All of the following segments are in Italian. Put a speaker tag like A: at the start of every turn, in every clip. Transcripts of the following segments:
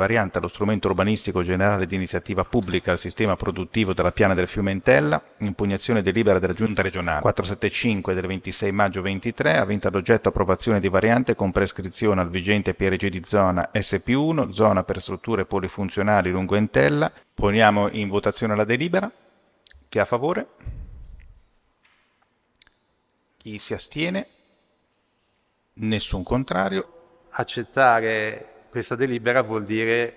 A: variante allo strumento urbanistico generale di iniziativa pubblica al sistema produttivo della piana del fiume Entella, impugnazione delibera della Giunta regionale 475 del 26 maggio 23, avente ad oggetto approvazione di variante con prescrizione al vigente PRG di zona SP1, zona per strutture polifunzionali lungo Entella. Poniamo in votazione la delibera. Chi è a favore? Chi si astiene? Nessun contrario. Accettare questa delibera vuol dire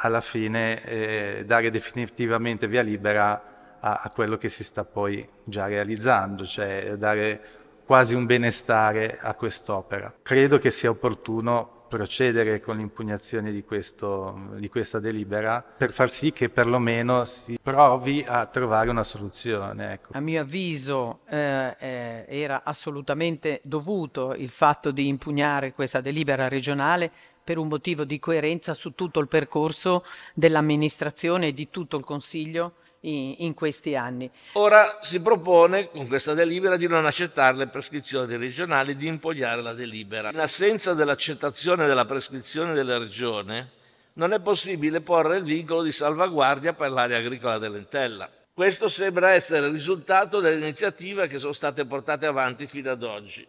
A: alla fine eh, dare definitivamente via libera a, a, quello che si sta poi già realizzando, cioè dare quasi un benestare a quest'opera. Credo che sia opportuno procedere con l'impugnazione di, questo, di questa delibera per far sì che perlomeno si provi a trovare una soluzione. Ecco.
B: A mio avviso eh, eh, era assolutamente dovuto il fatto di impugnare questa delibera regionale per un motivo di coerenza su tutto il percorso dell'amministrazione e di tutto il Consiglio in, questi anni.
A: Ora si propone con questa delibera di non accettare le prescrizioni regionali di impogliare la delibera. In assenza dell'accettazione della prescrizione della regione non è possibile porre il vincolo di salvaguardia per l'area agricola dell'Entella. Questo sembra essere il risultato delle iniziative che sono state portate avanti fino ad oggi.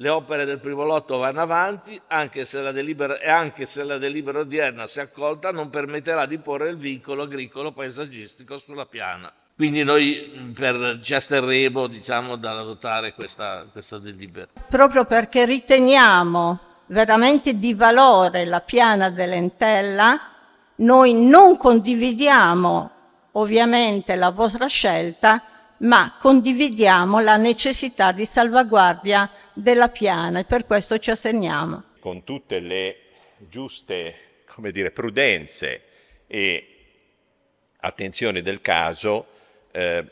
A: Le opere del primo lotto vanno avanti, anche se la delibera, e anche se la delibera odierna, se accolta, non permetterà di porre il vincolo agricolo paesaggistico sulla piana. Quindi noi mm, per gesteremo diciamo, dall'adottare questa, questa delibera.
B: Proprio perché riteniamo veramente di valore la piana dell'entella, noi non condividiamo ovviamente la vostra scelta ma condividiamo la necessità di salvaguardia della piana e per questo ci assegniamo.
A: Con tutte le giuste dire, prudenze e attenzione del caso, eh,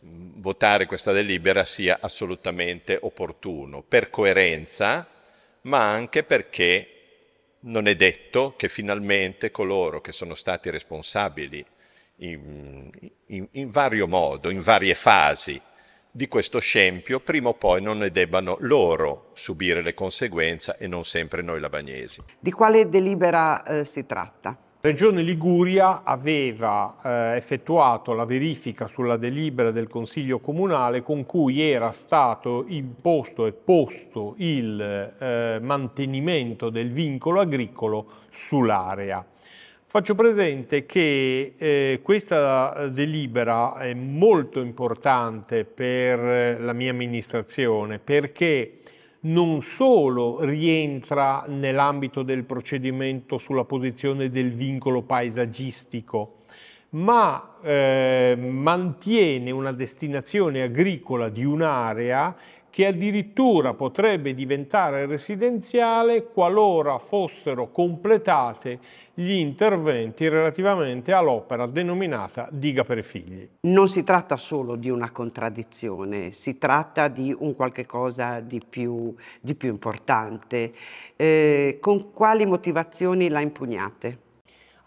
A: votare questa delibera sia assolutamente opportuno, per coerenza, ma anche perché non è detto che finalmente coloro che sono stati responsabili in, in, in vario modo, in varie fasi di questo scempio, prima o poi non ne debbano loro subire le conseguenze e non sempre noi lavagnesi.
B: Di quale delibera
A: eh, si tratta? La Regione Liguria aveva eh, effettuato la verifica sulla delibera del Consiglio Comunale con cui era stato imposto e posto il eh, mantenimento del vincolo agricolo sull'area. Faccio presente che eh, questa delibera è molto importante per la mia amministrazione perché non solo rientra nell'ambito del procedimento sulla posizione del vincolo paesaggistico, ma eh, mantiene una destinazione agricola di un'area che addirittura potrebbe diventare residenziale qualora fossero completate gli interventi relativamente all'opera denominata Diga per i figli.
B: Non si tratta solo di una contraddizione, si tratta di un qualche cosa di più, di più importante. Eh, con quali motivazioni la impugnate?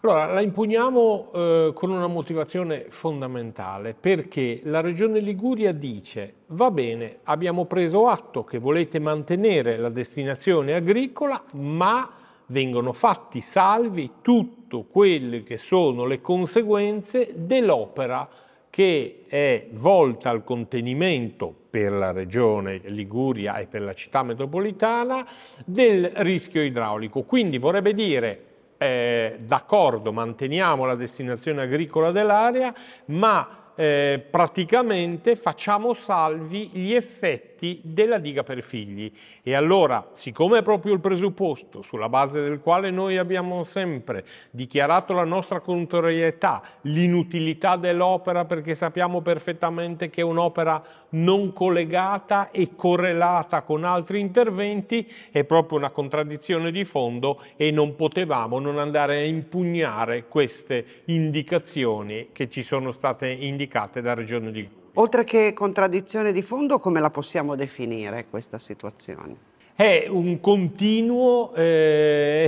A: Allora, la impugniamo eh, con una motivazione fondamentale, perché la Regione Liguria dice va bene, abbiamo preso atto che volete mantenere la destinazione agricola, ma vengono fatti salvi tutte quelle che sono le conseguenze dell'opera che è volta al contenimento per la regione Liguria e per la città metropolitana del rischio idraulico. Quindi vorrebbe dire eh, d'accordo, manteniamo la destinazione agricola dell'area, ma eh, praticamente facciamo salvi gli effetti requisiti della diga per figli. E allora, siccome è proprio il presupposto sulla base del quale noi abbiamo sempre dichiarato la nostra contrarietà, l'inutilità dell'opera perché sappiamo perfettamente che è un'opera non collegata e correlata con altri interventi è proprio una contraddizione di fondo e non potevamo non andare a impugnare queste indicazioni che ci sono state indicate
B: da Regione di Oltre che contraddizione di fondo, come la possiamo definire questa situazione?
A: È un continuo eh,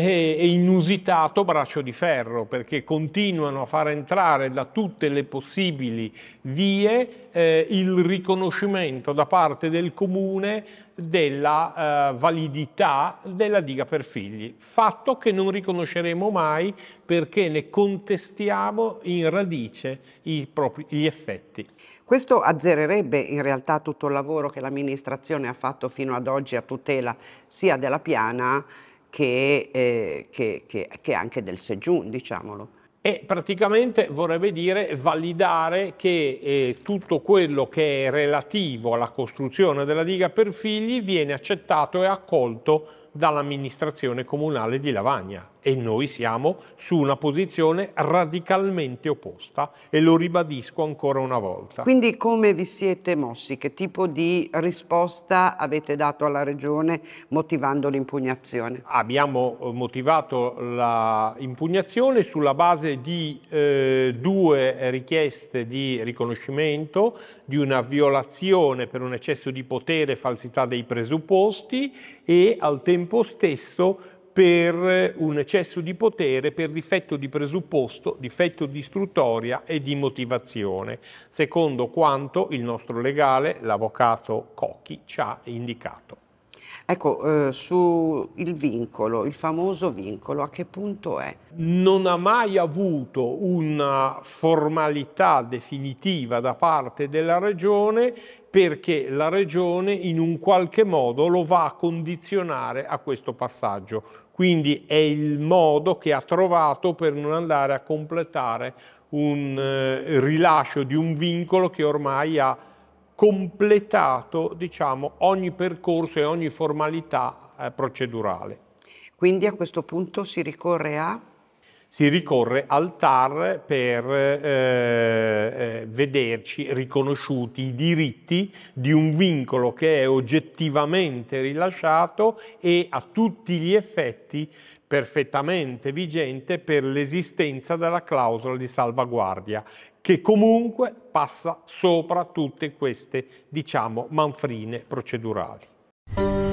A: eh inusitato braccio di ferro perché continuano a far entrare da tutte le possibili vie eh, il riconoscimento da parte del comune della eh, validità della diga per figli, fatto che non riconosceremo mai perché ne contestiamo in radice propri, gli effetti.
B: Questo azzererebbe in realtà tutto il lavoro che l'amministrazione ha fatto fino ad oggi a tutela sia della piana che, eh, che, che, che anche del sejun, diciamolo.
A: E praticamente vorrebbe dire validare che eh, tutto quello che è relativo alla costruzione della diga per figli viene accettato e accolto dall'amministrazione comunale di Lavagna e noi siamo su una posizione radicalmente opposta e lo ribadisco ancora una volta. Quindi
B: come vi siete mossi? Che tipo di risposta avete dato alla Regione motivando l'impugnazione?
A: Abbiamo eh, motivato l'impugnazione sulla base di eh, due richieste di riconoscimento di una violazione per un eccesso di potere e falsità dei presupposti e al tempo stesso per un eccesso di potere, per difetto di presupposto, difetto di istruttoria e di motivazione, secondo quanto il nostro legale, l'avvocato Cocchi, ci ha indicato.
B: Ecco, eh, sul vincolo, il famoso vincolo, a che punto è?
A: Non ha mai avuto una formalità definitiva da parte della Regione perché la Regione in un qualche modo lo va a condizionare a questo passaggio quindi è il modo che ha trovato per non andare a completare un eh, rilascio di un vincolo che ormai ha completato diciamo, ogni percorso e ogni formalità eh, procedurale.
B: Quindi a questo punto si ricorre a
A: si ricorre al TAR per eh, eh, vederci riconosciuti i diritti di un vincolo che è oggettivamente rilasciato e a tutti gli effetti perfettamente vigente per l'esistenza della clausola di salvaguardia che comunque passa sopra tutte queste, diciamo, manfrine procedurali.